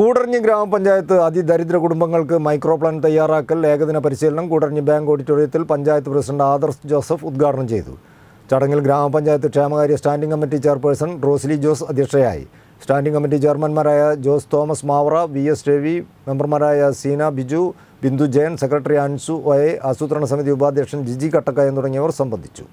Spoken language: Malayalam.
കൂടറഞ്ഞി ഗ്രാമപഞ്ചായത്ത് അതിദരിദ്ര കുടുംബങ്ങൾക്ക് മൈക്രോ പ്ലാൻ തയ്യാറാക്കൽ ഏകദിന പരിശീലനം കൂടറഞ്ഞി ബാങ്ക് ഓഡിറ്റോറിയത്തിൽ പഞ്ചായത്ത് പ്രസിഡന്റ് ആദർശ് ജോസഫ് ഉദ്ഘാടനം ചെയ്തു ചടങ്ങിൽ ഗ്രാമപഞ്ചായത്ത് ക്ഷേമകാര്യ standing committee chairperson Rosly Jose അധ്യക്ഷയായി സ്റ്റാൻഡിംഗ് കമ്മിറ്റി ചെയർമാൻമാരായ ജോസ് തോമസ് മാവറ വി എസ് രവി മെമ്പർമാരായ സീന ബിജു ബിന്ദു ജയൻ സെക്രട്ടറി അൻസു ഒയെ ആസൂത്രണ സമിതി ഉപാധ്യക്ഷൻ ജിജി കട്ടക്കയൻ തുടങ്ങിയവർ സംബന്ധിച്ചു